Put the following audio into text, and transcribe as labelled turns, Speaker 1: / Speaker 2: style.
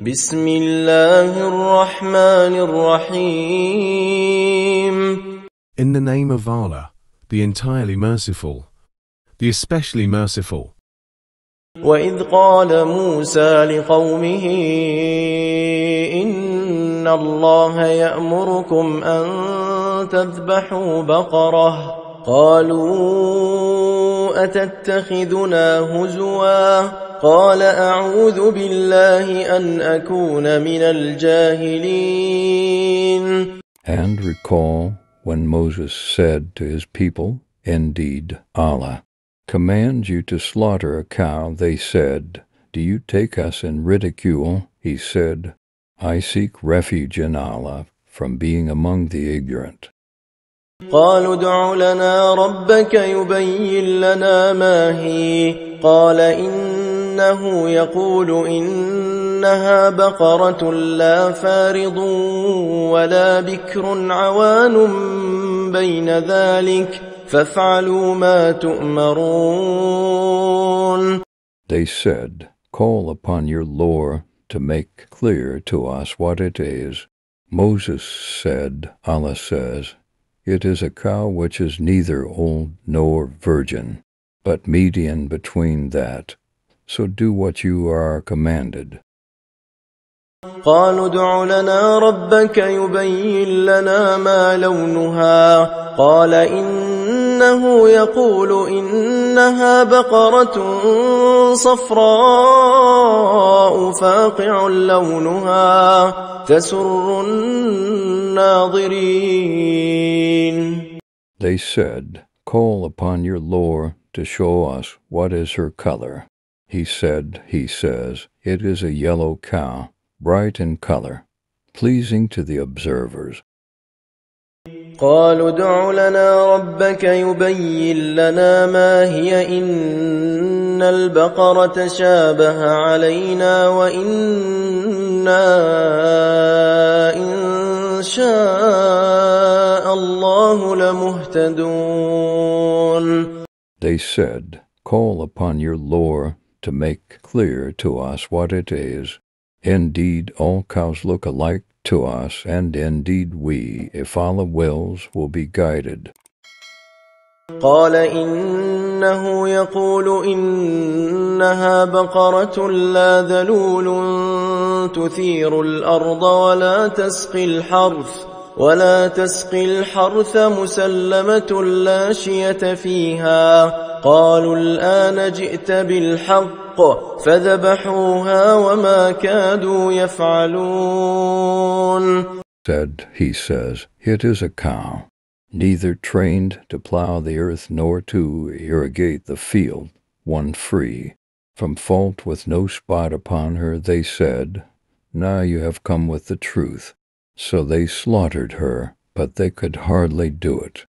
Speaker 1: بسم الله الرحمن الرحيم In the name of Allah, the entirely merciful, the especially merciful. وإذ قال موسى لقومه إن الله يأمركم أن تذبحوا بقرة قالوا أتتخذنا هزواً قال أعوذ بالله أن أكون من الجاهلين
Speaker 2: And recall when Moses said to his people, Indeed, Allah commands you to slaughter a cow, they said, Do you take us in ridicule? He said, I seek refuge in Allah from being among the ignorant.
Speaker 1: قالوا ادع لنا ربك يبين لنا ما هي قال إن انه يقول انها بقره لا فارض ولا بكر عوان بين ذلك فافعلوا ما
Speaker 2: تؤمرون They said, Call upon your Lord to make clear to us what it is. Moses said, Allah says, It is a cow which is neither old nor virgin, but median between that so do what you are commanded.
Speaker 1: قالوا ادع لنا ربك يبين لنا ما لونها قال انه يقول انها بقره صفراء فاقع لونها تسر الناظرين
Speaker 2: They said, Call upon your Lord to show us what is her color. He said, he says, it is a yellow cow, bright in color, pleasing to the observers.
Speaker 1: قالوا ادع لنا ربك يبين لنا ما هي إن البقرة علينا وإنا إن شاء الله لمهتدون
Speaker 2: They said, call upon your Lord to make clear to us what it is. Indeed, all cows look alike to us, and indeed we, if Allah wills, will be guided.
Speaker 1: قال إنه يقول إنها بقرة لا ذلول تثير الأرض ولا تسقي الحرث ولا تسقي الحرث مسلمة لا شية فيها قالوا الآن جئت بالحق فذبحوها وما كادوا يفعلون
Speaker 2: Said, he says, it is a cow, neither trained to plow the earth nor to irrigate the field, one free. From fault with no spot upon her, they said, Now you have come with the truth. So they slaughtered her, but they could hardly do it.